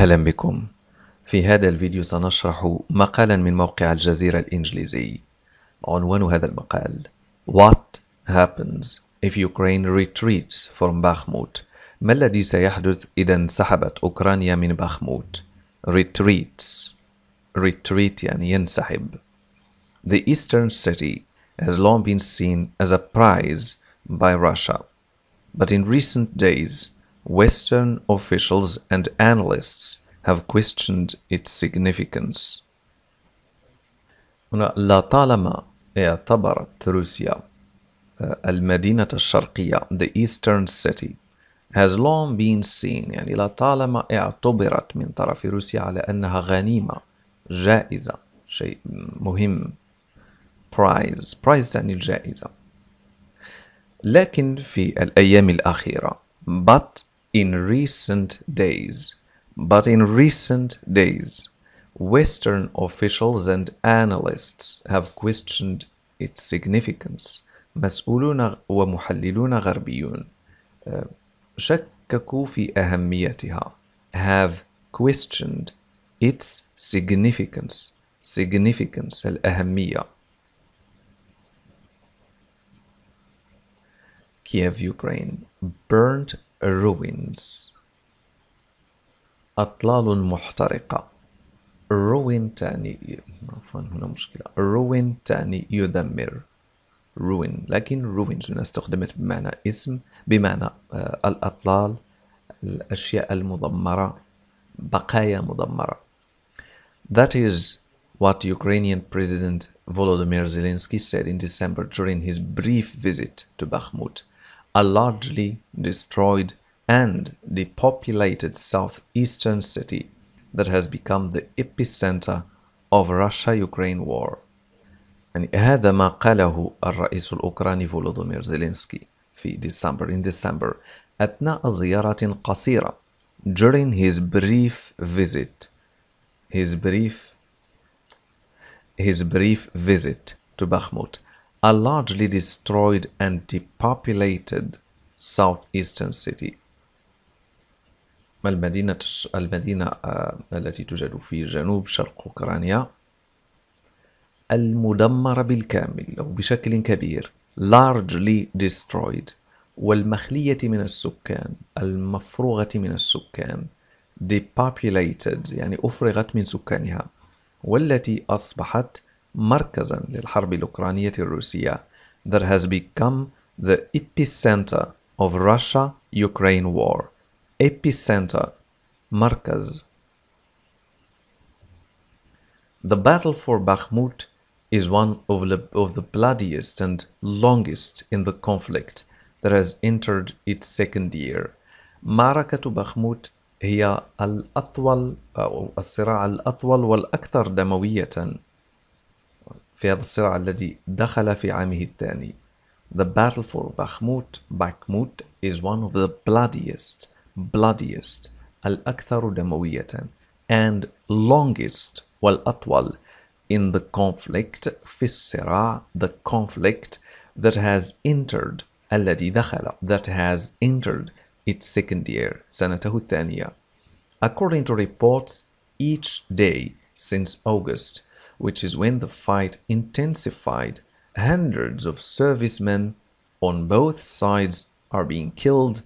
أهلا بكم في هذا الفيديو سنشرح مقالا من موقع الجزيرة الإنجليزي عنوان هذا المقال What happens if Ukraine retreats from Bakhmut ما الذي سيحدث إذا انسحبت أوكرانيا من بخموت retreats retreat يعني ينسحب The eastern city has long been seen as a prize by Russia but in recent days Western officials and analysts have questioned its significance. هنا لطالما اعتبرت روسيا آه، المدينة الشرقية the eastern city has long been seen يعني لطالما اعتبرت من طرف روسيا على أنها غنيمة جائزة شيء مهم prize prize يعني الجائزة لكن في الأيام الأخيرة but in recent days. But in recent days, Western officials and analysts have questioned its significance. مسؤولون ومحللون غربيون شككوا في أهميتها have questioned its significance significance الأهمية Kiev, Ukraine burned ruins أطلال محترقة ruin تعني عفوا هنا مشكلة ruin تعني يدمر ruin لكن ruins هنا استخدمت بمعنى اسم بمعنى الأطلال الأشياء المدمرة بقايا مدمرة That is what Ukrainian President Volodymyr Zelensky said in December during his brief visit to Bakhmut. A largely destroyed and depopulated southeastern city that has become the epicenter of Russia-Ukraine war. يعني هذا ما قاله الرئيس الأوكراني فولودومير زيلينسكي في December, in December أثناء زيارة قصيرة during his brief visit his brief his brief visit to Bakhmut a largely destroyed and depopulated southeastern city. المدينة المدينة آه، التي توجد في جنوب شرق أوكرانيا المدمرة بالكامل أو بشكل كبير largely destroyed والمخلية من السكان المفروغة من السكان depopulated يعني أفرغت من سكانها والتي أصبحت مركزا للحرب الأوكرانية الروسية that has become the epicenter of Russia-Ukraine war. Epicenter, مركز. The battle for Bakhmut is one of the, of the bloodiest and longest in the conflict that has entered its second year. معركة بخموت هي الأطول أو الصراع الأطول والأكثر دموية في هذا الصراع الذي دخل في عامه الثاني. The battle for Bakhmut, Bakhmut is one of the bloodiest, bloodiest, الأكثر دموية and longest والأطول in the conflict في الصراع the conflict that has entered الذي دخل that has entered its second year سنته الثانية According to reports, each day since August which is when the fight intensified. Hundreds of servicemen on both sides are being killed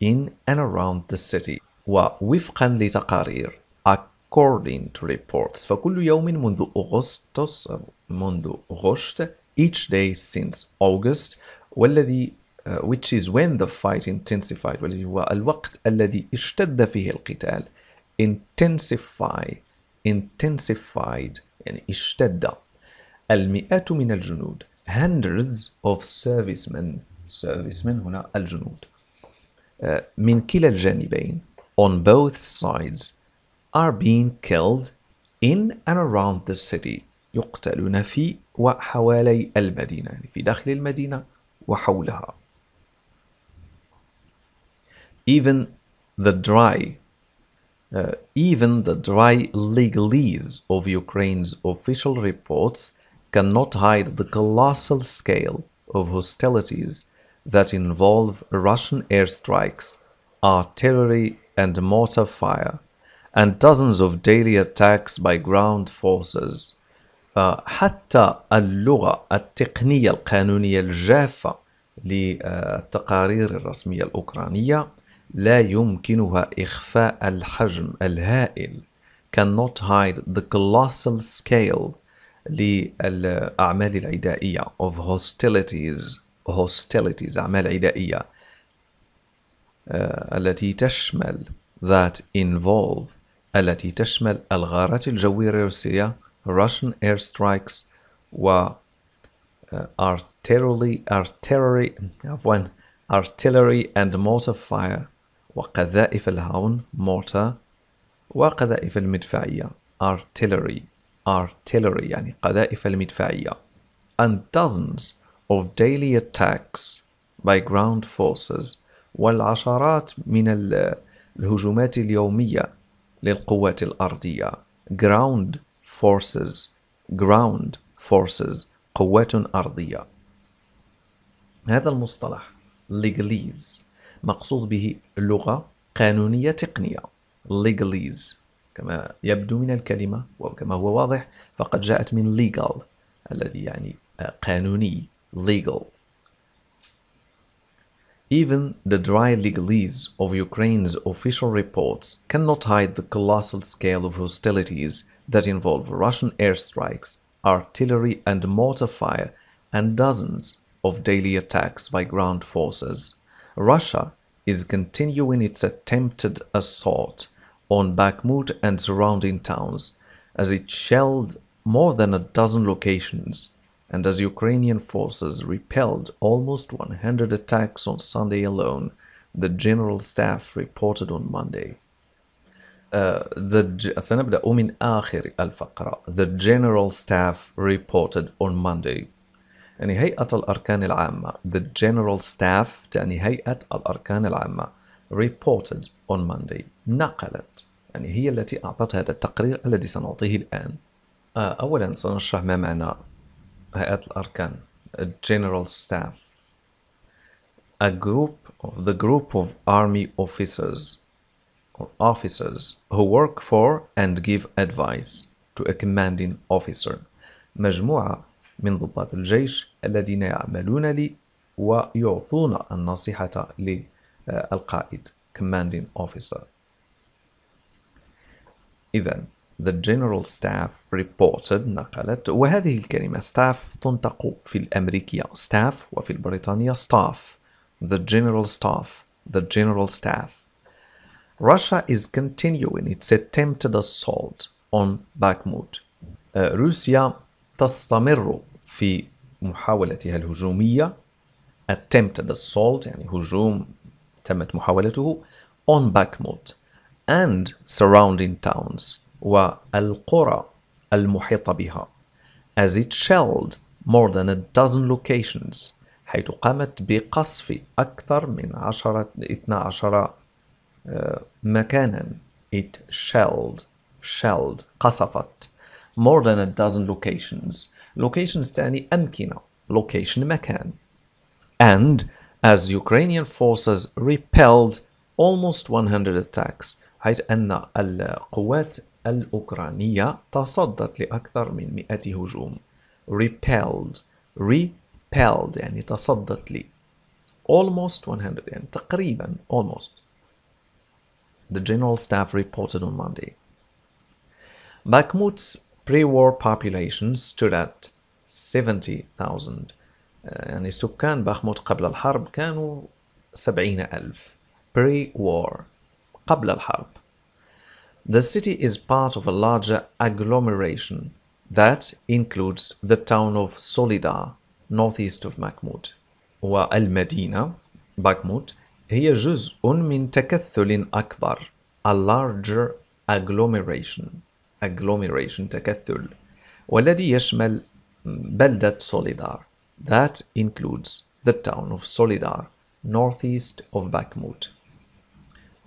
in and around the city. ووفقا لتقارير according to reports فكل يوم منذ أغسطس منذ أغشت each day since August والذي uh, which is when the fight intensified والذي هو الوقت الذي اشتد فيه القتال intensify intensified يعني اشتد المئات من الجنود hundreds of servicemen servicemen هنا الجنود آه، من كلا الجانبين on both sides are being killed in and around the city يقتلون في وحوالي المدينة يعني في داخل المدينة وحولها even the dry Uh, even the dry legalese of Ukraine's official reports cannot hide the colossal scale of hostilities that involve Russian airstrikes, artillery and mortar fire, and dozens of daily attacks by ground forces. حتى اللغة التقنية القانونية الجافة للتقارير الرسمية الأوكرانية لا يمكنها إخفاء الحجم الهائل cannot hide the colossal scale للأعمال العدائية of hostilities hostilities أعمال عدائية uh, التي تشمل that involve التي تشمل الغارات الجوية الروسية Russian airstrikes و uh, artillery artillery عفوا artillery and mortar fire وقذائف الهاون mortar وقذائف المدفعية artillery artillery يعني قذائف المدفعية and dozens of daily attacks by ground forces والعشرات من الهجومات اليومية للقوات الأرضية ground forces ground forces قوات أرضية هذا المصطلح legalese مقصود به اللغة قانونية تقنية legalese كما يبدو من الكلمة وكما هو واضح فقد جاءت من legal الذي يعني قانوني legal Even the dry legalese of Ukraine's official reports cannot hide the colossal scale of hostilities that involve Russian airstrikes, artillery and mortar fire, and dozens of daily attacks by ground forces. Russia is continuing its attempted assault on Bakhmut and surrounding towns as it shelled more than a dozen locations and as Ukrainian forces repelled almost 100 attacks on Sunday alone, the general staff reported on Monday. Uh, the The general staff reported on Monday. يعني هيئة الأركان العامة the general staff تعني هيئة الأركان العامة reported on Monday نقلت يعني هي التي أعطت هذا التقرير الذي سنعطيه الآن أولا سنشرح ما معنى هيئة الأركان general staff a group of the group of army officers or officers who work for and give advice to a commanding officer مجموعة من ضباط الجيش الذين يعملون لي ويعطون النصيحة للقائد commanding officer إذا the general staff reported نقلت وهذه الكلمة staff تنطق في الأمريكية staff وفي البريطانية staff the general staff the general staff Russia is continuing its attempted assault on Bakhmut uh, روسيا تستمر في محاولتها الهجومية attempted assault يعني هجوم تمت محاولته on Bakhmut and surrounding towns والقرى المحيطة بها as it shelled more than a dozen locations حيث قامت بقصف أكثر من 10 12 مكانا it shelled shelled قصفت more than a dozen locations locations تعني أمكنة location مكان and as Ukrainian forces repelled almost 100 attacks حيث أن القوات الأوكرانية تصدت لأكثر من 100 هجوم repelled repelled يعني تصدت لي almost 100 يعني تقريبا almost the general staff reported on Monday Bakhmut's pre-war population stood at 70,000 uh, يعني سكان بخمود قبل الحرب كانوا 70,000 pre-war قبل الحرب The city is part of a larger agglomeration that includes the town of Solidar northeast of Mahmoud والمدينة باكموت هي جزء من تكثل أكبر a larger agglomeration agglomeration تكثل والذي يشمل بلدة Solidar. That includes the town of Solidar, northeast of Bakhmut.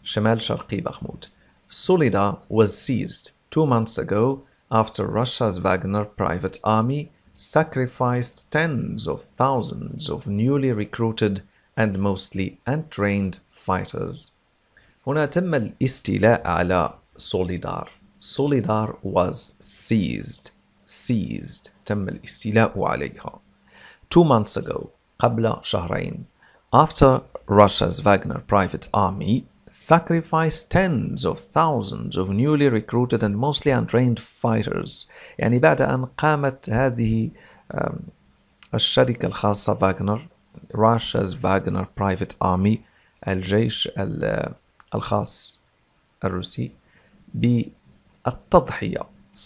Shemel Sharqi Bakhmut. Solidar was seized two months ago after Russia's Wagner private army sacrificed tens of thousands of newly recruited and mostly untrained fighters. هنا تم الاستيلاء على Solidar. Solidar was seized seized تم الاستيلاء عليها two months ago قبل شهرين after Russia's Wagner private army sacrificed tens of thousands of newly recruited and mostly untrained fighters يعني بعد أن قامت هذه الشركة الخاصة Wagner, Russia's Wagner private army الجيش الخاص الروسي ب التضحية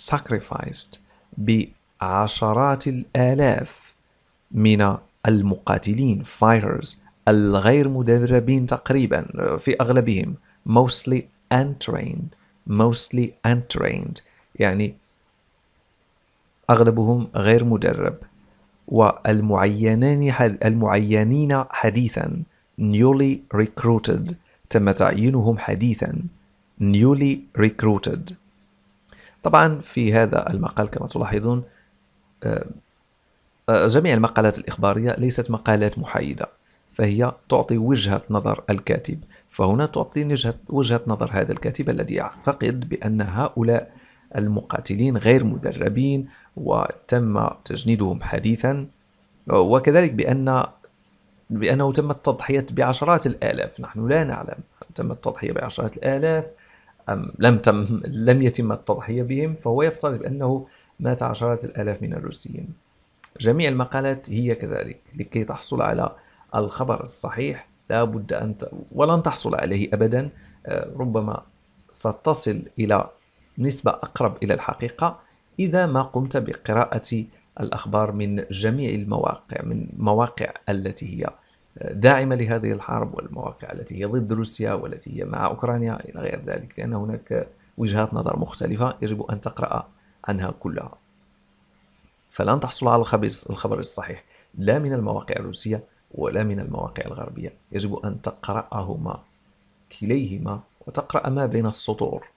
sacrificed بعشرات الآلاف من المقاتلين fighters الغير مدربين تقريبا في أغلبهم mostly untrained mostly untrained يعني أغلبهم غير مدرب والمعينين المعينين حديثا newly recruited تم تعيينهم حديثا newly recruited طبعا في هذا المقال كما تلاحظون آه، آه، جميع المقالات الإخبارية ليست مقالات محايدة فهي تعطي وجهة نظر الكاتب فهنا تعطي وجهة, نظر هذا الكاتب الذي يعتقد بأن هؤلاء المقاتلين غير مدربين وتم تجنيدهم حديثا وكذلك بأن بأنه تم التضحية بعشرات الآلاف نحن لا نعلم تم التضحية بعشرات الآلاف لم تم لم يتم التضحية بهم فهو يفترض بأنه مات عشرات الآلاف من الروسيين جميع المقالات هي كذلك لكي تحصل على الخبر الصحيح لا بد أن ت... ولن تحصل عليه أبدا آه، ربما ستصل إلى نسبة أقرب إلى الحقيقة إذا ما قمت بقراءة الأخبار من جميع المواقع من مواقع التي هي داعمة لهذه الحرب والمواقع التي هي ضد روسيا والتي هي مع أوكرانيا إلى غير ذلك لأن هناك وجهات نظر مختلفة يجب أن تقرأ عنها كلها فلن تحصل على الخبر الصحيح لا من المواقع الروسية ولا من المواقع الغربية يجب أن تقرأهما كليهما وتقرأ ما بين السطور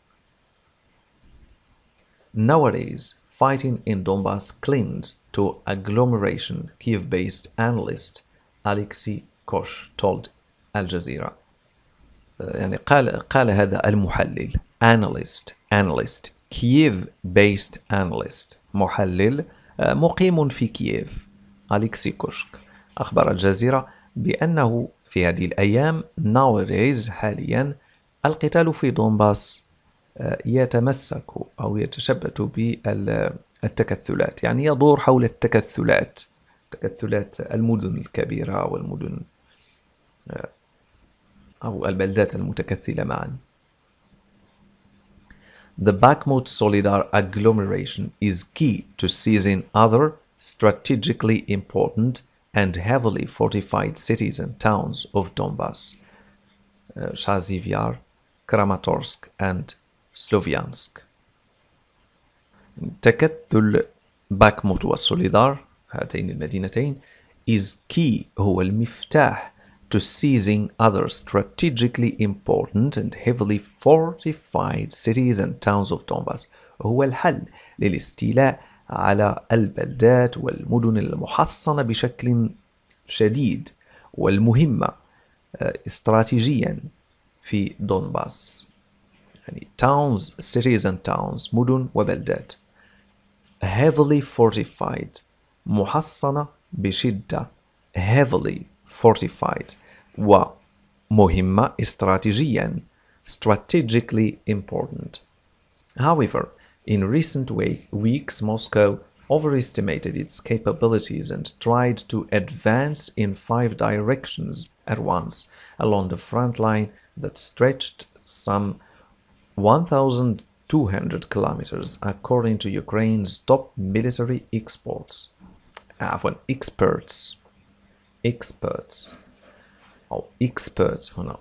Nowadays, fighting in Donbass clings to agglomeration, Kiev-based analyst أليكسي كوش تولد الجزيرة آه، يعني قال قال هذا المحلل analyst analyst كييف based analyst محلل آه، مقيم في كييف أليكسي كوشك أخبر الجزيرة بأنه في هذه الأيام nowadays حاليا القتال في دونباس آه، يتمسك أو يتشبت بالتكثلات يعني يدور حول التكثلات تكتلات المدن الكبيرة والمدن أو البلدات المتكثلة معا. The Bakhmut solidar agglomeration is key to seizing other strategically important and heavily fortified cities and towns of Donbass, Shazivyar, Kramatorsk and Sloviansk. تكتل باكموت والسوليدار هاتين المدينتين is key هو المفتاح to seizing other strategically important and heavily fortified cities and towns of Donbass هو الحل للاستيلاء على البلدات والمدن المحصنة بشكل شديد والمهمة استراتيجيا في دونباس يعني towns cities and towns مدن وبلدات heavily fortified محصنة بشدة heavily fortified و مهمة استراتيجيا strategically important. However, in recent weeks Moscow overestimated its capabilities and tried to advance in five directions at once along the front line that stretched some 1,200 kilometers, according to Ukraine's top military experts. آه، عفوا experts experts أو experts هنا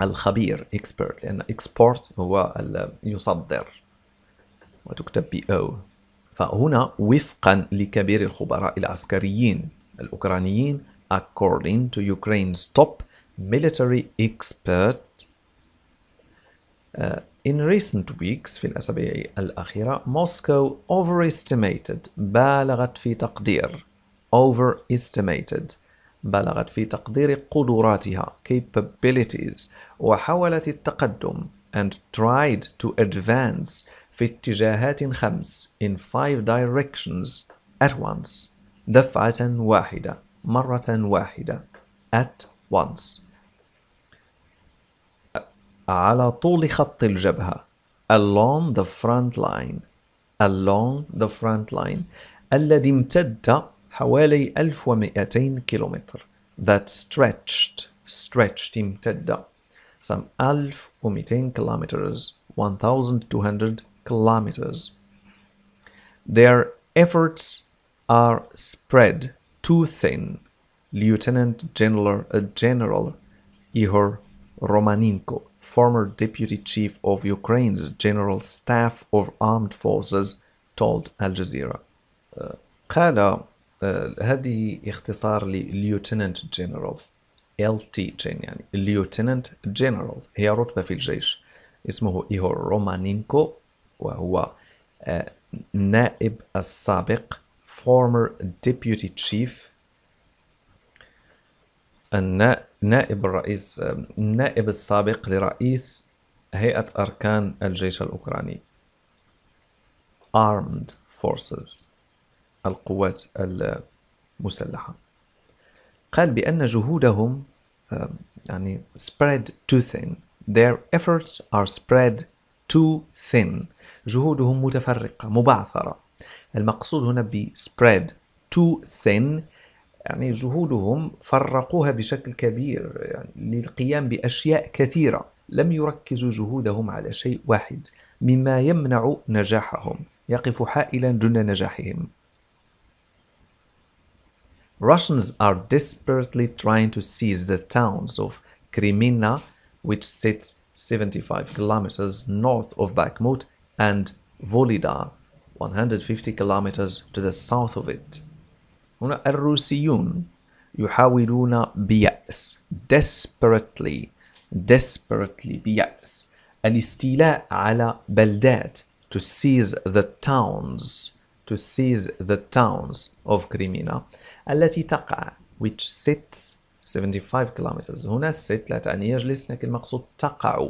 الخبير expert لأن export هو يصدر وتكتب بي أو فهنا وفقا لكبير الخبراء العسكريين الأوكرانيين according to Ukraine's top military expert uh, In recent weeks في الأسابيع الأخيرة Moscow overestimated بالغت في تقدير overestimated بلغت في تقدير قدراتها capabilities وحاولت التقدم and tried to advance في اتجاهات خمس in five directions at once دفعة واحدة مرة واحدة at once على طول خط الجبهة along the front line along the front line الذي امتد حوالي 1200 كيلومتر that stretched stretched امتد some 1200 kilometers 1200 kilometers their efforts are spread too thin Lieutenant General uh, General Ihor Romaninko former deputy chief of Ukraine's General Staff of Armed Forces, told Al Jazeera. Uh, قال uh, هذه اختصار لليوتنت جنرال LT يعني ليوتنت جنرال هي رتبة في الجيش اسمه إيهور رومانينكو وهو uh, نائب السابق former deputy chief النائب نائب الرئيس النائب السابق لرئيس هيئة أركان الجيش الأوكراني Armed Forces القوات المسلحة قال بأن جهودهم يعني spread too thin their efforts are spread too thin جهودهم متفرقة مبعثرة المقصود هنا ب spread too thin يعني جهودهم فرقوها بشكل كبير يعني للقيام بأشياء كثيرة لم يركزوا جهودهم على شيء واحد مما يمنع نجاحهم يقف حائلا دون نجاحهم Russians are desperately trying to seize the towns of Crimina, which sits 75 kilometers north of Bakhmut, and Volida, 150 kilometers to the south of it. هنا الروسيون يحاولون بيأس desperately desperately بيأس الاستيلاء على بلدات to seize the towns to seize the towns of Crimea التي تقع which sits 75 kilometers هنا sit لا تعني يجلس لكن المقصود تقع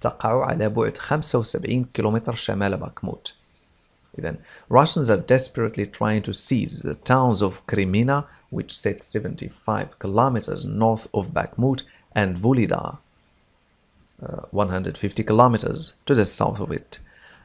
تقع على بعد 75 كيلومتر شمال باكموت Then Russians are desperately trying to seize the towns of Krimina, which sit 75 kilometers north of Bakhmut, and Vulidar, uh, 150 kilometers to the south of it.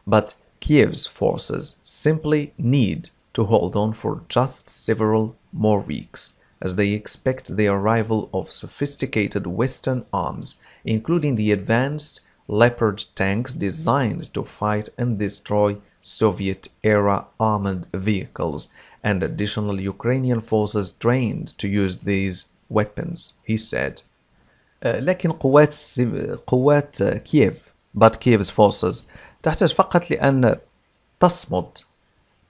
But Kiev's forces simply need to hold on for just several more weeks as they expect the arrival of sophisticated Western arms, including the advanced Leopard tanks designed to fight and destroy Soviet-era armored vehicles and additional Ukrainian forces trained to use these weapons, he said. لكن قوات قوات كييف but Kiev's forces تحتاج فقط لأن تصمد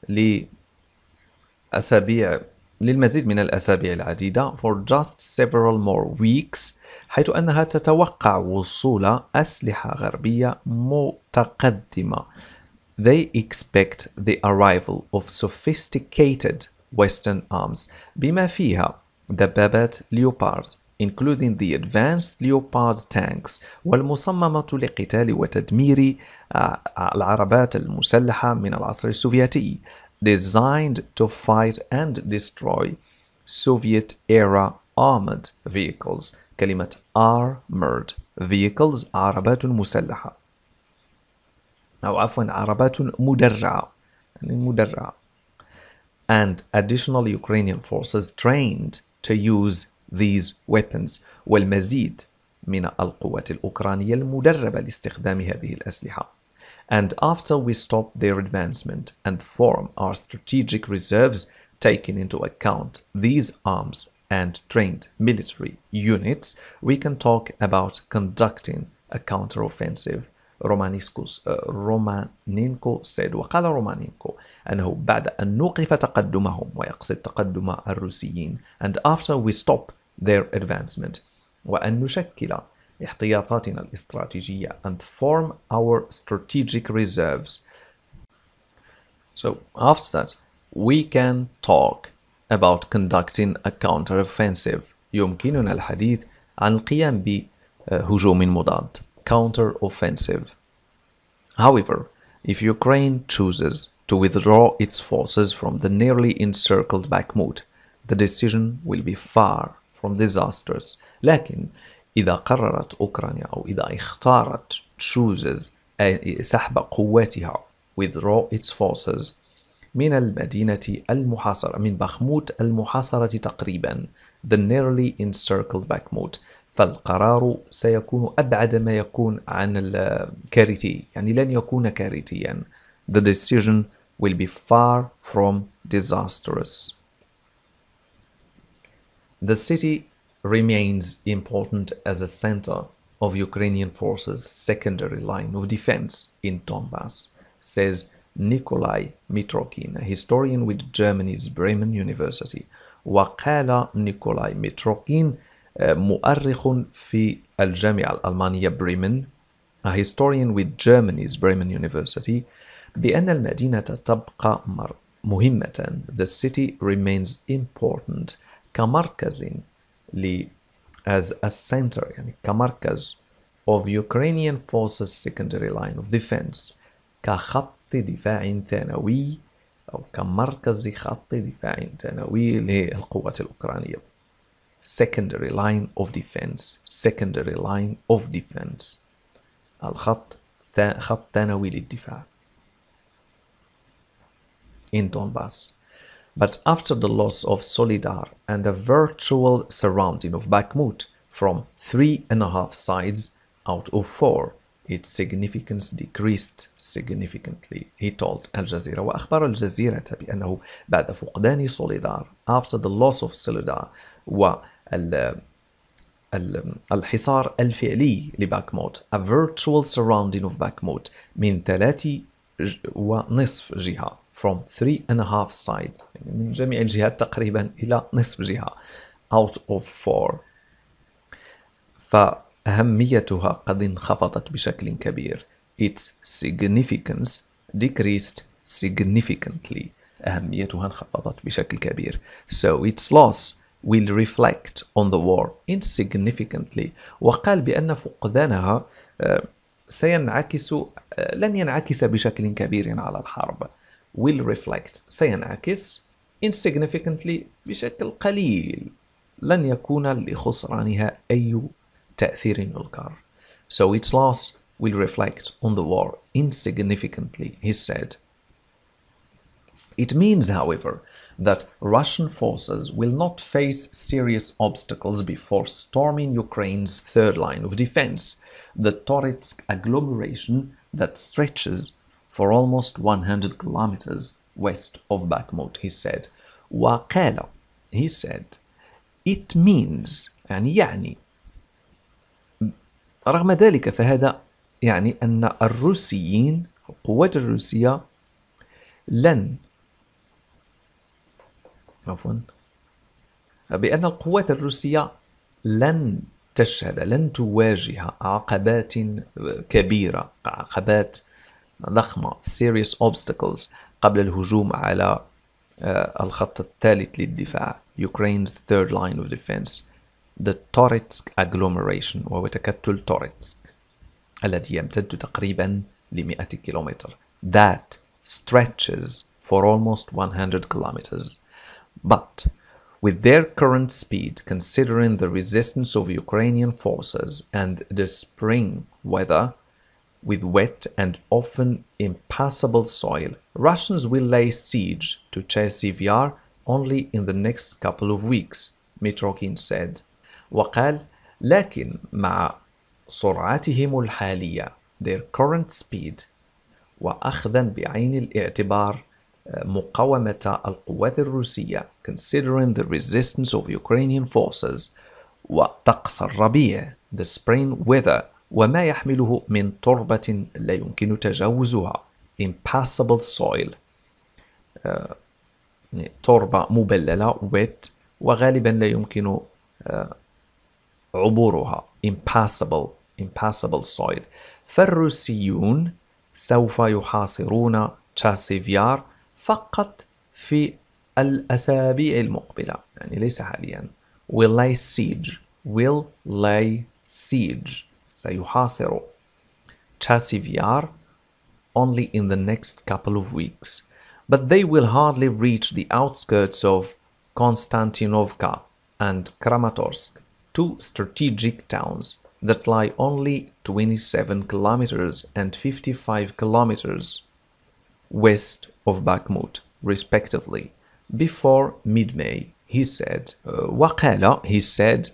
لأسابيع للمزيد من الأسابيع العديدة for just several more weeks حيث أنها تتوقع وصول أسلحة غربية متقدمة They expect the arrival of sophisticated Western arms, بما the دبابات Leopard, including the advanced Leopard tanks والمصممة لقتال وتدمير العربات المسلحة من العصر السوفيتي designed to fight and destroy Soviet era armored vehicles كلمة armored vehicles عربات مسلحة now, عفوا عربات مدرعة يعني مدرعة and additional Ukrainian forces trained to use these weapons والمزيد من القوات الأوكرانية المدربة لاستخدام هذه الأسلحة. And after we stop their advancement and form our strategic reserves taking into account these arms and trained military units, we can talk about conducting a counteroffensive رومانيسكوس آه، رومانينكو سيد وقال رومانينكو أنه بعد أن نوقف تقدمهم ويقصد تقدم الروسيين and after we stop their advancement وأن نشكل احتياطاتنا الاستراتيجية and form our strategic reserves So after that we can talk about conducting a counteroffensive يمكننا الحديث عن القيام بهجوم مضاد counter-offensive. However, if Ukraine chooses to withdraw its forces from the nearly encircled Bakhmut, the decision will be far from disastrous. لكن إذا قررت أوكرانيا أو إذا اختارت chooses سحب قواتها withdraw its forces من المدينة المحاصرة من بخموت المحاصرة تقريبا the nearly encircled Bakhmut فالقرار سيكون أبعد ما يكون عن الكارثي يعني لن يكون كارثيا The decision will be far from disastrous The city remains important as a center of Ukrainian forces' secondary line of defense in Donbass, says Nikolai Mitrokin, a historian with Germany's Bremen University. وقال نيكولاي متروكين مؤرخ في الجامعة الألمانية بريمن a historian with Germany's Bremen University بأن المدينة تبقى مهمة the city remains important كمركز ل as a center يعني كمركز of Ukrainian forces secondary line of defense كخط دفاع ثانوي أو كمركز خط دفاع ثانوي للقوات الأوكرانية secondary line of defense secondary line of defense الخط خط تناوي للدفاع in Donbass. But after the loss of Solidar and a virtual surrounding of Bakhmut from three and a half sides out of four, its significance decreased significantly, he told Al Jazeera. وأخبر الجزيرة بأنه بعد فقدان Solidar, after the loss of Solidar, الحصار الفعلي لباك مود a virtual surrounding of back mode من ثلاثة ونصف جهة from three and a half sides يعني من جميع الجهات تقريبا إلى نصف جهة out of four فأهميتها قد انخفضت بشكل كبير its significance decreased significantly أهميتها انخفضت بشكل كبير so its loss will reflect on the war insignificantly وقال بأن فقدانها سينعكس لن ينعكس بشكل كبير على الحرب will reflect سينعكس insignificantly بشكل قليل لن يكون لخسرانها أي تأثير يذكر so its loss will reflect on the war insignificantly he said it means however that Russian forces will not face serious obstacles before storming Ukraine's third line of defense, the Toritsk agglomeration that stretches for almost 100 kilometers west of Bakhmut, he said. Wakelo, he said, it means يعني يعني رغم ذلك فهذا يعني أن الروسيين القوات الروسية لن عفوا بأن القوات الروسية لن تشهد لن تواجه عقبات كبيرة عقبات ضخمة serious obstacles قبل الهجوم على آه، الخط الثالث للدفاع Ukraine's third line of defense the Toretsk agglomeration وهو تكتل توريتسك الذي يمتد تقريبا لمئة كيلومتر that stretches for almost 100 kilometers But with their current speed, considering the resistance of Ukrainian forces and the spring weather, with wet and often impassable soil, Russians will lay siege to Yar only in the next couple of weeks, Mitrokin said. وقال: لكن مع سرعتهم الحالية their current speed وأخذا بعين الاعتبار مقاومة القوات الروسية considering the resistance of Ukrainian forces وطقس الربيع the spring weather وما يحمله من تربة لا يمكن تجاوزها impassable soil آه، يعني تربة مبللة wet وغالبا لا يمكن آه، عبورها impassable impassable soil فالروسيون سوف يحاصرون تشاسيفيار فقط في الأسابيع المقبلة يعني ليس حاليا will lay siege will lay siege سيحاصر persevere only in the next couple of weeks but they will hardly reach the outskirts of Konstantinovka and Kramatorsk two strategic towns that lie only 27 kilometers and 55 kilometers west of Bakhmut, respectively, before mid-May. He said, uh, وقال, he said,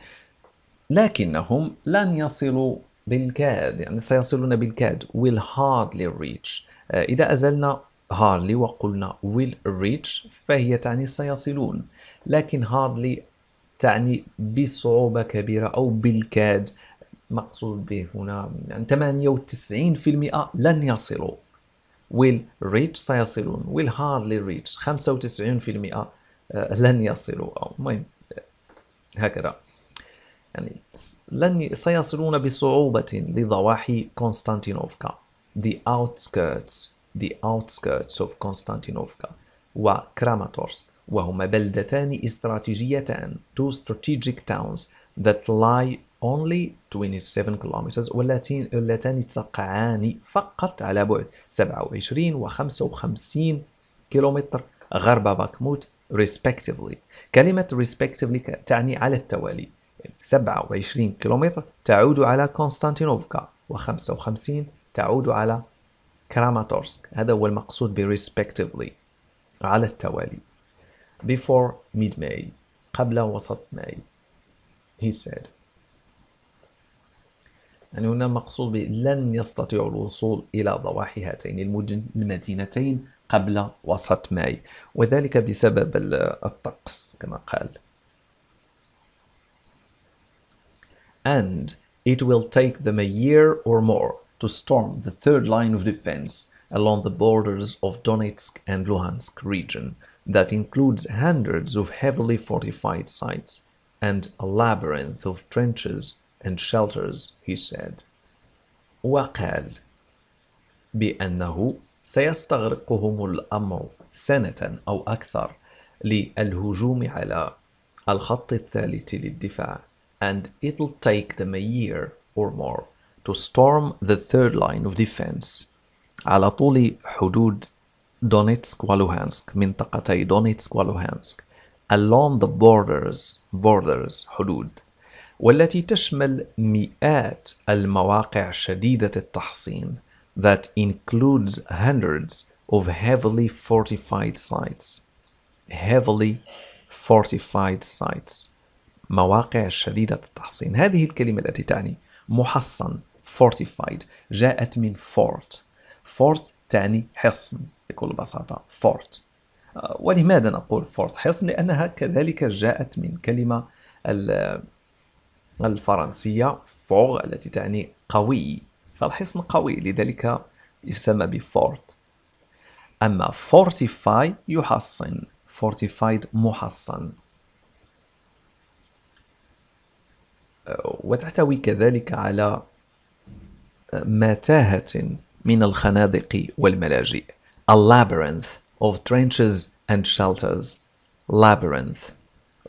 لكنهم لن يصلوا بالكاد يعني سيصلون بالكاد will hardly reach uh, إذا أزلنا hardly وقلنا will reach فهي تعني سيصلون لكن hardly تعني بصعوبة كبيرة أو بالكاد مقصود به هنا يعني 98% لن يصلوا will reach سيصلون will hardly reach 95% آه، لن يصلوا أو المهم هكذا يعني لن سيصلون بصعوبة لضواحي كونستانتينوفكا the outskirts the outskirts of كونستانتينوفكا وكراماتورسك وهما بلدتان استراتيجيتان two strategic towns that lie only 27 kilometers واللتين اللتان تقعان فقط على بعد 27 و 55 كيلومتر غرب باكموت respectively كلمة respectively تعني على التوالي 27 كيلومتر تعود على كونستانتينوفكا و55 تعود على كراماتورسك هذا هو المقصود ب respectively على التوالي before mid May قبل وسط ماي he said يعني هنا مقصود لن يستطيع الوصول إلى ضواحي هاتين المدينتين قبل وسط ماي وذلك بسبب الطقس كما قال and it will take them a year or more to storm the third line of defense along the borders of Donetsk and Luhansk region that includes hundreds of heavily fortified sites and a labyrinth of trenches and shelters, he said. وقال بأنه سيستغرقهم الأمر سنة أو أكثر للهجوم على الخط الثالث للدفاع and it'll take them a year or more to storm the third line of defense على طول حدود دونيتسك ولوهانسك منطقتي دونيتسك ولوهانسك along the borders borders حدود والتي تشمل مئات المواقع شديدة التحصين that includes hundreds of heavily fortified sites heavily fortified sites مواقع شديدة التحصين هذه الكلمة التي تعني محصن fortified جاءت من fort fort تعني حصن بكل بساطة fort آه، ولماذا نقول fort حصن لأنها كذلك جاءت من كلمة الفرنسية فور التي تعني قوي فالحصن قوي لذلك يسمى بفورت أما فورتيفاي يحصن فورتيفايد محصن وتحتوي كذلك على متاهة من الخنادق والملاجئ a labyrinth of trenches and shelters labyrinth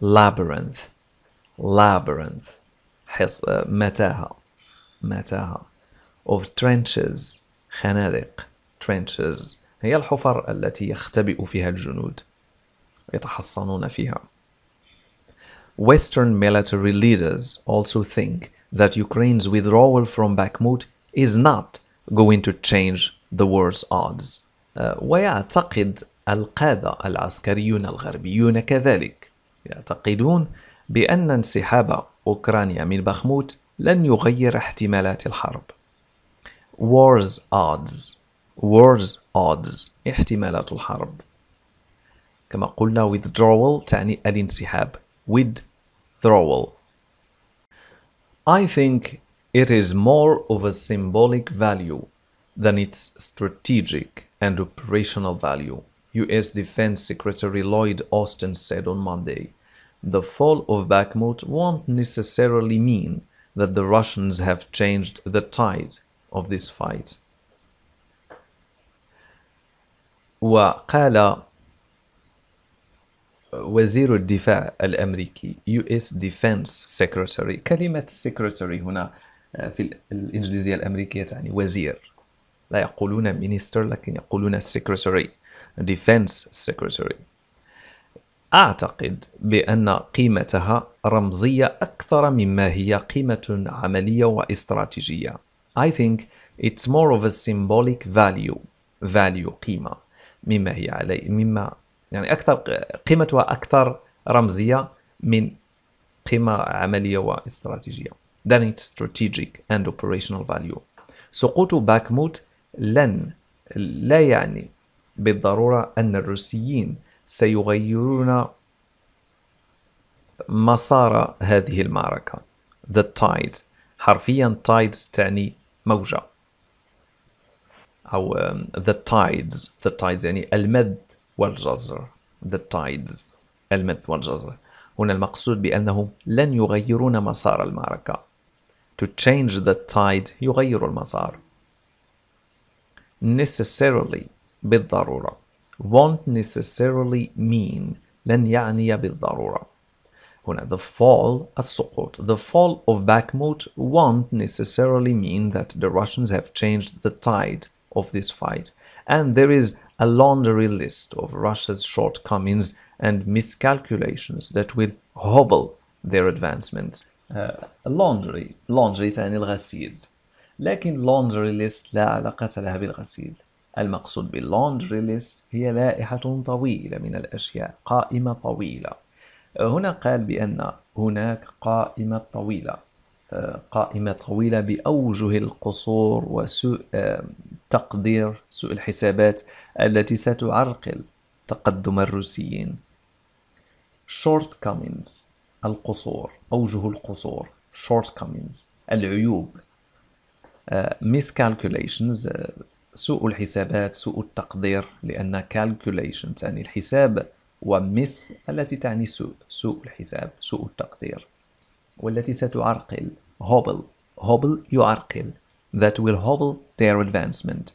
labyrinth labyrinth حص متاهة متاهة of trenches خنادق trenches هي الحفر التي يختبئ فيها الجنود يتحصنون فيها Western military leaders also think that Ukraine's withdrawal from Bakhmut is not going to change the war's odds. ويعتقد القادة العسكريون الغربيون كذلك يعتقدون بأن انسحاب أوكرانيا من بخموت لن يغير احتمالات الحرب wars odds wars odds احتمالات الحرب كما قلنا withdrawal تعني الانسحاب withdrawal I think it is more of a symbolic value than its strategic and operational value US Defense Secretary Lloyd Austin said on Monday the fall of Bakhmut won't necessarily mean that the Russians have changed the tide of this fight. وقال وزير الدفاع الأمريكي US Defense Secretary كلمة secretary هنا في الإنجليزية الأمريكية تعني وزير لا يقولون minister لكن يقولون secretary defense secretary أعتقد بأن قيمتها رمزية أكثر مما هي قيمة عملية واستراتيجية. I think it's more of a symbolic value. value قيمة مما هي عليه مما يعني أكثر قيمتها أكثر رمزية من قيمة عملية واستراتيجية. Then it's strategic and operational value. سقوط باكموت لن لا يعني بالضرورة أن الروسيين سيغيرون مسار هذه المعركة the tide حرفيا tide تعني موجة أو the tides the tides يعني المد والجزر the tides المد والجزر هنا المقصود بأنهم لن يغيرون مسار المعركة to change the tide يغير المسار necessarily بالضرورة won't necessarily mean لن يعني بالضرورة هنا the fall السقوط the fall of Bakhmut won't necessarily mean that the Russians have changed the tide of this fight and there is a laundry list of Russia's shortcomings and miscalculations that will hobble their advancements. Uh, laundry, laundry تعني الغسيل لكن laundry list لا علاقة لها بالغسيل المقصود باللونجري ليست هي لائحة طويلة من الأشياء قائمة طويلة هنا قال بأن هناك قائمة طويلة قائمة طويلة بأوجه القصور وسوء تقدير سوء الحسابات التي ستعرقل تقدم الروسيين shortcomings القصور أوجه القصور shortcomings العيوب آه، miscalculations آه، سوء الحسابات سوء التقدير لأن calculation تعني الحساب ومس التي تعني سوء سوء الحساب سوء التقدير والتي ستعرقل hobble hobble يعرقل that will hobble their advancement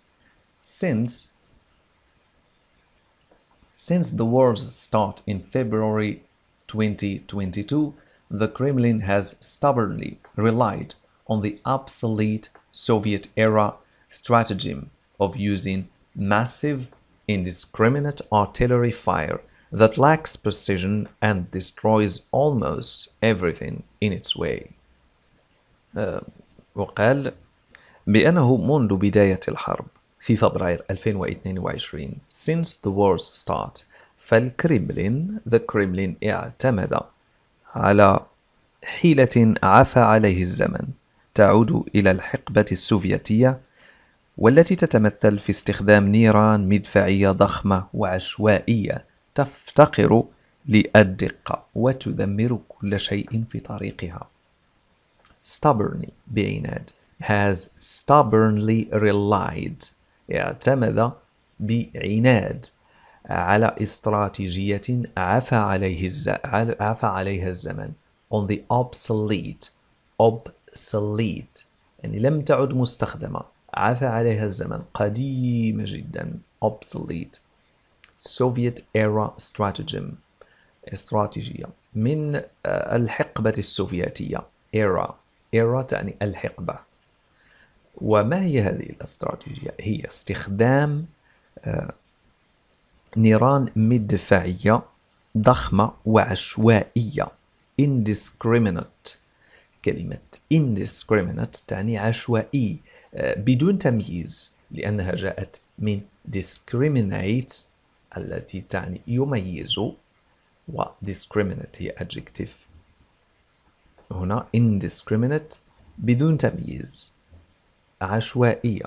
since since the wars start in February 2022 the Kremlin has stubbornly relied on the obsolete Soviet era stratagem of using massive indiscriminate artillery fire that lacks precision and destroys almost everything in its way. وقال بأنه منذ بداية الحرب في فبراير 2022 since the war's start فالكريملين the Kremlin اعتمد على حيلة عفى عليه الزمن تعود إلى الحقبة السوفيتية والتي تتمثل في استخدام نيران مدفعية ضخمة وعشوائية تفتقر للدقة وتدمر كل شيء في طريقها. stubbornly بعناد has stubbornly relied اعتمد بعناد على استراتيجية عفى عليه الز... عفى عليها الزمن on the obsolete obsolete يعني لم تعد مستخدمة عفى عليها الزمن قديمة جدا obsolete Soviet era stratagem استراتيجية من آه، الحقبة السوفيتية era era تعني الحقبة وما هي هذه الاستراتيجية؟ هي استخدام آه، نيران مدفعية ضخمة وعشوائية indiscriminate كلمة indiscriminate تعني عشوائي بدون تمييز لأنها جاءت من discriminate التي تعني يميز و discriminate هي adjective هنا indiscriminate بدون تمييز عشوائية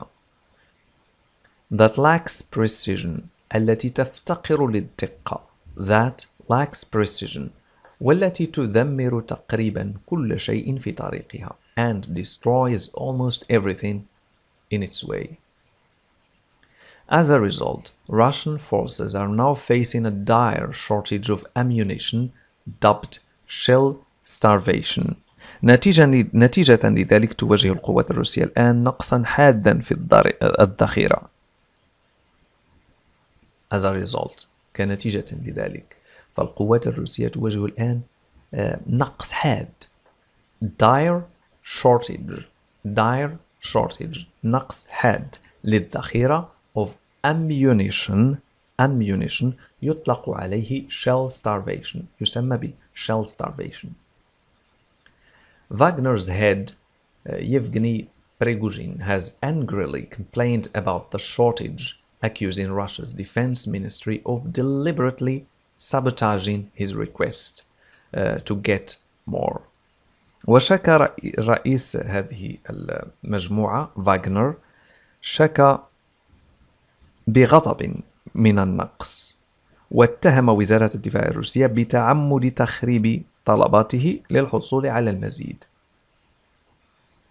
that lacks precision التي تفتقر للدقة that lacks precision والتي تدمر تقريبا كل شيء في طريقها and destroys almost everything in its way. As a result, Russian forces are now facing a dire shortage of ammunition dubbed shell starvation نتيجة لذلك تواجه القوات الروسية الآن نقصا حادا في الذخيرة as a result كنتيجة لذلك فالقوات الروسية تواجه الآن نقص حاد dire shortage dire shortage نقص had للذخيرة of ammunition ammunition يطلق عليه shell starvation يسمى ب shell starvation Wagner's head uh, Yevgeny Prigozhin has angrily complained about the shortage accusing Russia's defense ministry of deliberately sabotaging his request uh, to get more وشكى رئيس هذه المجموعة فاغنر شكى بغضب من النقص واتهم وزارة الدفاع الروسية بتعمد تخريب طلباته للحصول على المزيد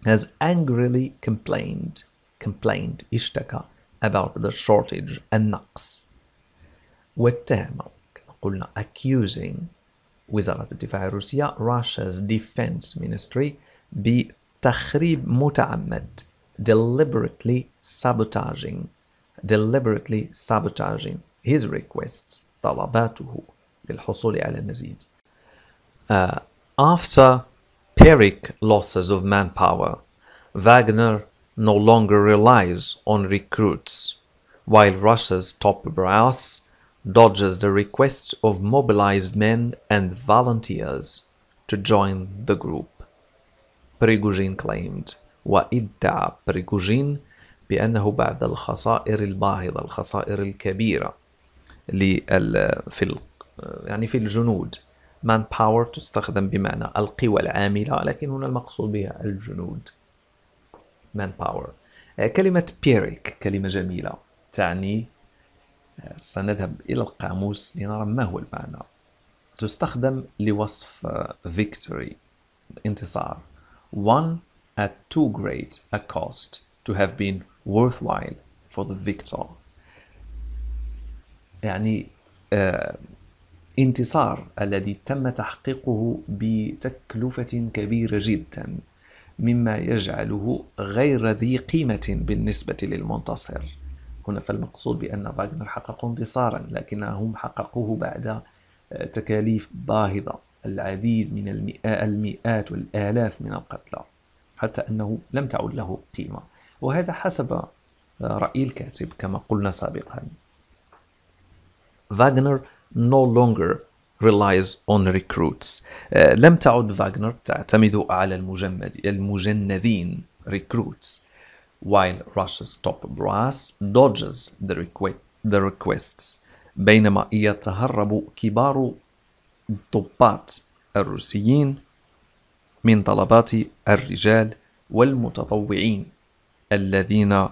has angrily complained complained اشتكى about the shortage النقص واتهم كما قلنا accusing وزارة الدفاع الروسية Russia's defense ministry بتخريب متعمد deliberately sabotaging deliberately sabotaging his requests طلباته للحصول على المزيد uh, after pyrrhic losses of manpower Wagner no longer relies on recruits while Russia's top brass dodges the requests of mobilized men and volunteers to join the group. Prigozhin claimed وادعى بريغوجين بأنه بعد الخسائر الباهظة الخسائر الكبيرة في يعني في الجنود مان باور تستخدم بمعنى القوى العاملة لكن هنا المقصود بها الجنود مان باور كلمة بيريك كلمة جميلة تعني سنذهب إلى القاموس لنرى ما هو المعنى تستخدم لوصف آه، victory انتصار one at too great a cost to have been worthwhile for the victor يعني آه، انتصار الذي تم تحقيقه بتكلفة كبيرة جدا مما يجعله غير ذي قيمة بالنسبة للمنتصر هنا فالمقصود بأن فاغنر حققوا انتصارا لكنهم حققوه بعد آه، تكاليف باهظة العديد من المئات والآلاف من القتلى حتى أنه لم تعد له قيمة وهذا حسب آه، رأي الكاتب كما قلنا سابقا فاغنر no longer relies on recruits آه، لم تعد فاغنر تعتمد على المجمد المجندين recruits while Russia's top brass dodges the, requ the requests بينما يتهرب كبار الضباط الروسيين من طلبات الرجال والمتطوعين الذين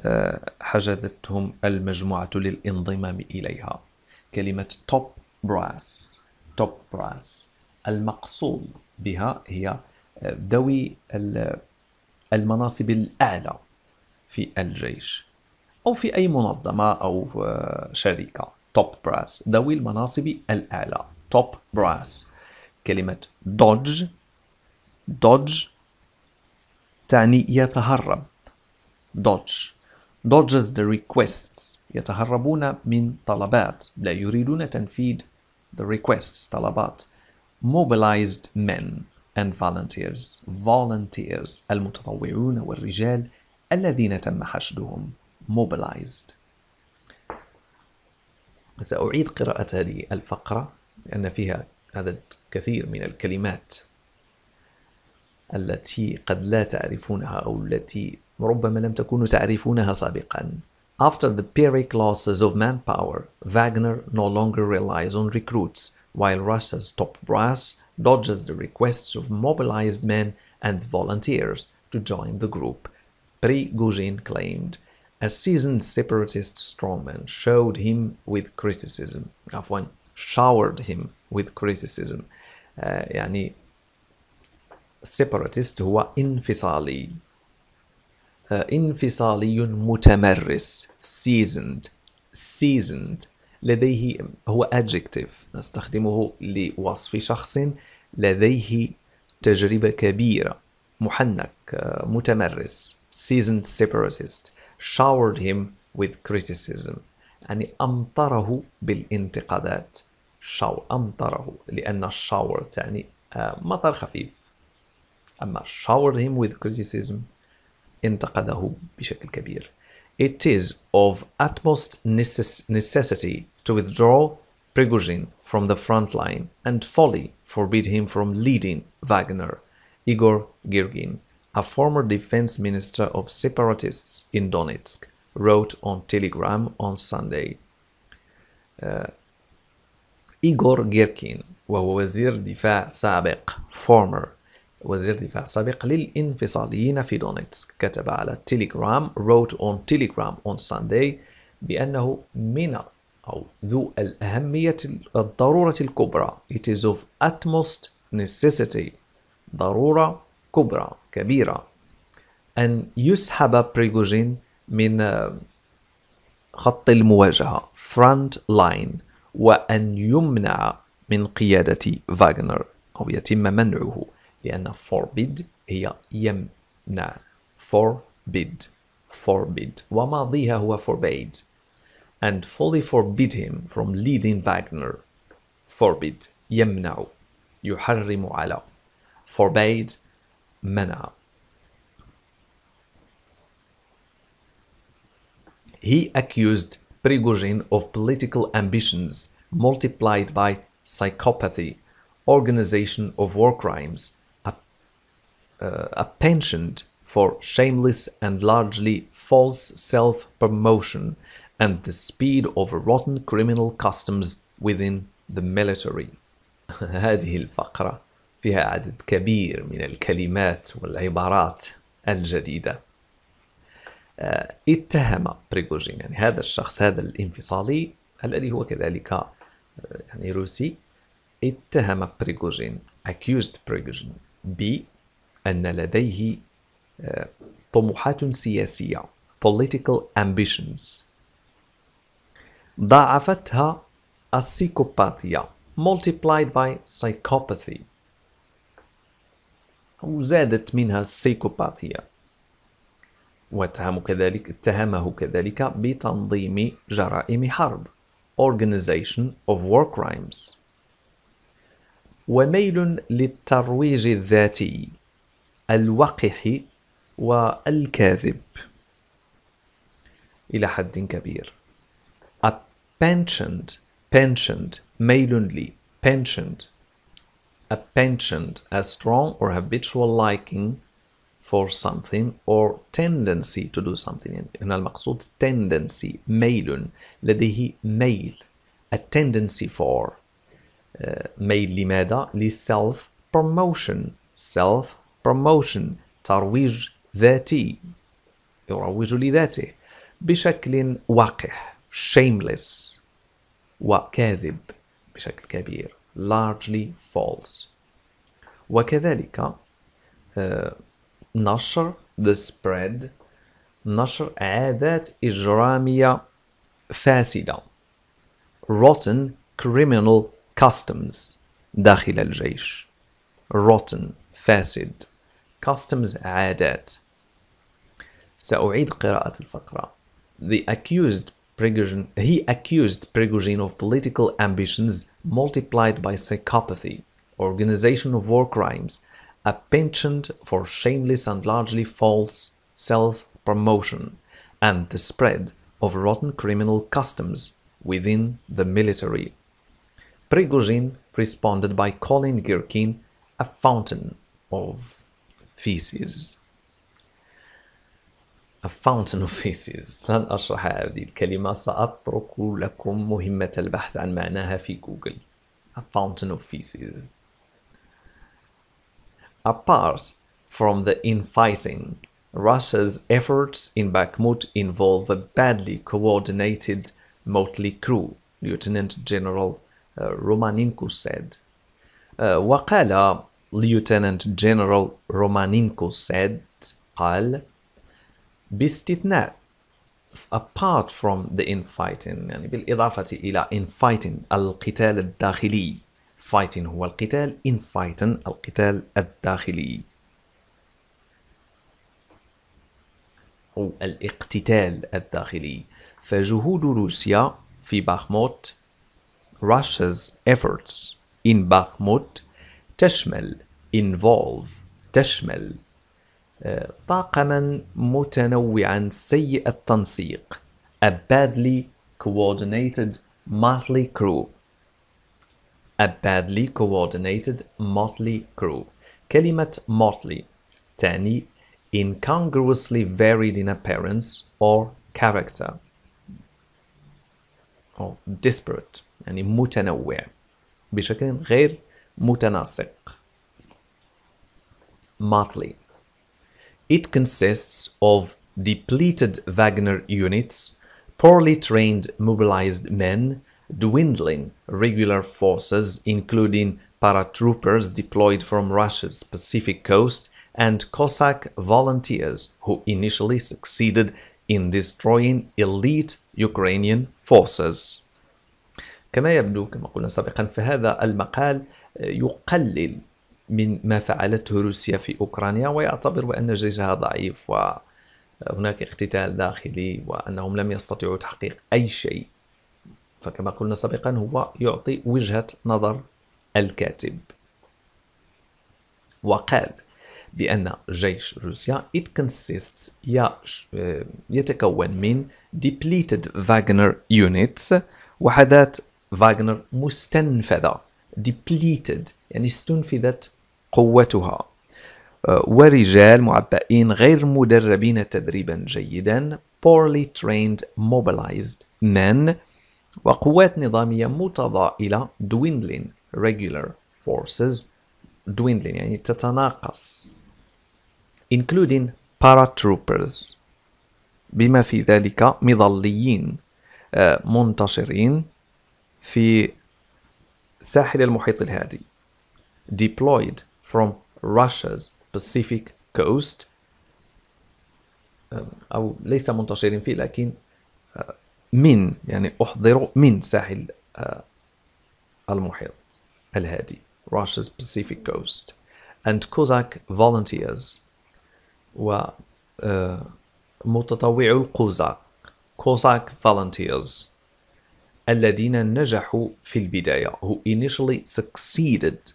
آه، حجزتهم المجموعة للانضمام إليها كلمة top brass top brass المقصود بها هي آه، ذوي المناصب الأعلى في الجيش أو في أي منظمة أو آه، شركة توب براس ذوي المناصب الأعلى توب براس كلمة دوج دوج تعني يتهرب دوج dodges the requests يتهربون من طلبات لا يريدون تنفيذ the requests طلبات mobilized men and volunteers volunteers المتطوعون والرجال الذين تم حشدهم mobilized سأعيد قراءة هذه الفقرة لأن فيها عدد كثير من الكلمات التي قد لا تعرفونها أو التي ربما لم تكونوا تعرفونها سابقا After the pyrrhic losses of manpower, Wagner no longer relies on recruits, while Russia's top brass dodges the requests of mobilized men and volunteers to join the group Prigozhin claimed a seasoned separatist strongman showed him with criticism Afwan showered him with criticism uh, يعني separatist هو انفصالي uh, انفصالي متمرس seasoned seasoned لديه هو adjective نستخدمه لوصف شخص لديه تجربة كبيرة محنك متمرس seasoned separatist, showered him with criticism. And أمطره بالانتقادات. شاور أمطره لأن الشاور تعني مطر خفيف. أما showered him with criticism انتقده بشكل كبير. It is of utmost necessity to withdraw Prigozhin from the front line and folly forbid him from leading Wagner. Igor Girgin a former defense minister of separatists in Donetsk, wrote on Telegram on Sunday. Uh, إيغور جيركين وهو وزير دفاع سابق former وزير دفاع سابق للانفصاليين في دونيتسك كتب على تيليجرام wrote on تيليجرام on Sunday بأنه من أو ذو الأهمية الضرورة الكبرى it is of utmost necessity ضرورة كبرى كبيرة أن يسحب بريغوجين من آه، خط المواجهة فرونت لاين وأن يمنع من قيادة فاغنر أو يتم منعه لأن فوربيد هي يمنع فوربيد فوربيد وماضيها هو فوربيد and fully forbid him from leading Wagner forbid يمنع يحرم على forbade manner. He accused Prigozhin of political ambitions multiplied by psychopathy, organization of war crimes, a, uh, a penchant for shameless and largely false self-promotion, and the speed of rotten criminal customs within the military. هذه الفقرة فيها عدد كبير من الكلمات والعبارات الجديدة آه، اتهم بريغوجين يعني هذا الشخص هذا الانفصالي الذي هو كذلك آه، يعني روسي اتهم بريغوجين accused بريغوجين بأن لديه آه، طموحات سياسية political ambitions ضاعفتها السيكوباتية multiplied by psychopathy وزادت منها السيكوباثية واتهم كذلك اتهمه كذلك بتنظيم جرائم حرب Organization of War Crimes وميل للترويج الذاتي الوقح والكاذب إلى حد كبير a pensioned pensioned ميل لي pensioned a penchant, a strong or habitual liking for something or tendency to do something هنا المقصود tendency ميل لديه ميل a tendency for uh, ميل لماذا؟ لself promotion self promotion ترويج ذاتي يروج لذاته بشكل واقع shameless وكاذب بشكل كبير largely false وكذلك uh, nashr نشر the spread نشر عادات إجرامية فاسدة rotten criminal customs داخل الجيش rotten فاسد customs عادات سأعيد قراءة الفقرة The accused he accused Prigogine of political ambitions multiplied by psychopathy, organization of war crimes, a penchant for shameless and largely false self-promotion, and the spread of rotten criminal customs within the military. Prigogine responded by calling Girkin a fountain of feces a fountain of faces لن أشرح هذه الكلمة سأترك لكم مهمة البحث عن معناها في جوجل a fountain of faces apart from the infighting Russia's efforts in Bakhmut involve a badly coordinated motley crew, Lieutenant General uh, Romanenko said. Uh, وقال Lieutenant General Romanenko said, قال, باستثناء apart from the infighting يعني بالإضافة إلى infighting القتال الداخلي fighting هو القتال infighting القتال الداخلي أو الاقتتال الداخلي فجهود روسيا في باخموت Russia's efforts in Bakhmut تشمل involve تشمل طاقما متنوعا سيء التنسيق a badly coordinated motley crew a badly coordinated motley crew كلمة motley تعني incongruously varied in appearance or character or disparate يعني متنوع بشكل غير متناسق motley It consists of depleted Wagner units, poorly trained mobilized men, dwindling regular forces including paratroopers deployed from Russia's Pacific coast and Cossack volunteers who initially succeeded in destroying elite Ukrainian forces. كما يبدو كما قلنا سابقا هذا المقال يقلل من ما فعلته روسيا في أوكرانيا ويعتبر بأن جيشها ضعيف وهناك اقتتال داخلي وأنهم لم يستطيعوا تحقيق أي شيء فكما قلنا سابقا هو يعطي وجهة نظر الكاتب وقال بأن جيش روسيا it consists يتكون من depleted Wagner units وحدات فاغنر مستنفذة depleted يعني استنفذت قوتها آه، ورجال معبئين غير مدربين تدريبا جيدا poorly trained mobilized men وقوات نظامية متضائلة dwindling regular forces dwindling يعني تتناقص including paratroopers بما في ذلك مظليين آه، منتشرين في ساحل المحيط الهادي deployed from Russia's Pacific coast أو ليس منتشرين فيه لكن من يعني أحضروا من ساحل المحيط الهادي Russia's Pacific coast and Cossack volunteers و متطوعو القوزاق Cossack volunteers الذين نجحوا في البداية who initially succeeded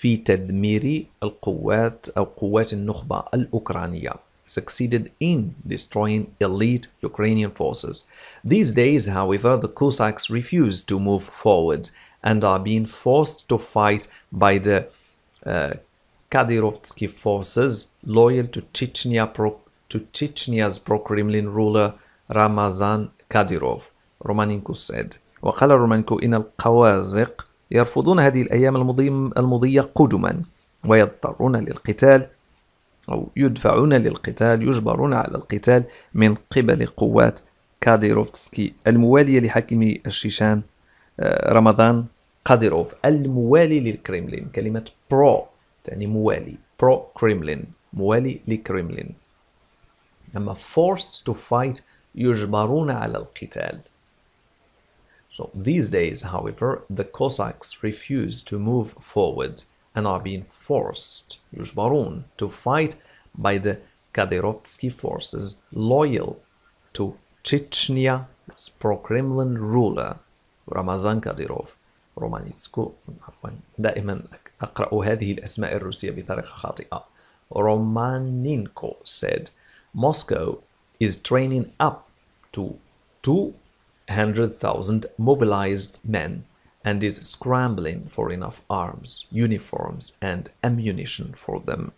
في تدمير القوات أو قوات النخبة الأوكرانية succeeded in destroying elite Ukrainian forces. These days, however, the Cossacks refuse to move forward and are being forced to fight by the uh, Kadyrovsky forces loyal to, Chechnya pro to Chechnya's pro-Kremlin ruler Ramazan Kadyrov, Romaninko said. وقال رومانكو إن القوازق يرفضون هذه الأيام المضية قدما ويضطرون للقتال أو يدفعون للقتال يجبرون على القتال من قبل قوات كاديروفسكي الموالية لحاكم الشيشان آه، رمضان كاديروف الموالي للكريملين كلمة برو يعني موالي برو كريملين موالي لكريملين أما forced to fight يجبرون على القتال So these days, however, the Cossacks refuse to move forward and are being forced, Yuzhbarun, to fight by the Kadyrovtsky forces loyal to Chechnya's pro-Kremlin ruler Ramazan Kadyrov. رومانيتسكو دائما أقرأ هذه الأسماء الروسية بطريقة خاطئة رومانينكو said Moscow is training up to two 100,000 mobilized men and is scrambling for enough arms, uniforms, and ammunition for them.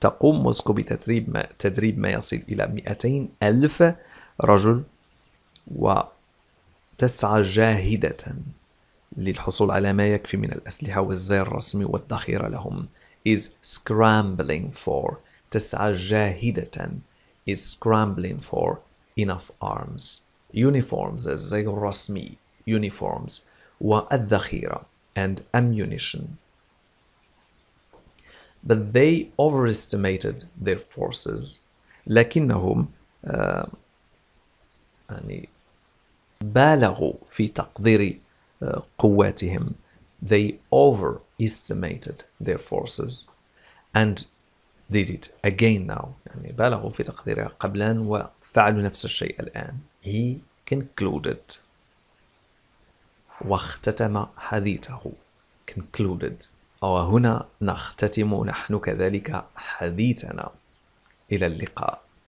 تقوم موسكو بتدريب ما, تدريب ما يصل إلى 200 ألف رجل وتسعى جاهدة للحصول على ما يكفي من الأسلحة والزي الرسمي والذخيرة لهم is scrambling for تسعى جاهدة is scrambling for enough arms uniforms الزي الرسمي uniforms wa ad-dakhira and ammunition but they overestimated their forces لكنهم uh, يعني بالغوا في تقدير uh, قواتهم they overestimated their forces and did it again now يعني بالغوا في تقديرها قبلا وفعلوا نفس الشيء الآن He concluded واختتم حديثه concluded وهنا نختتم نحن كذلك حديثنا إلى اللقاء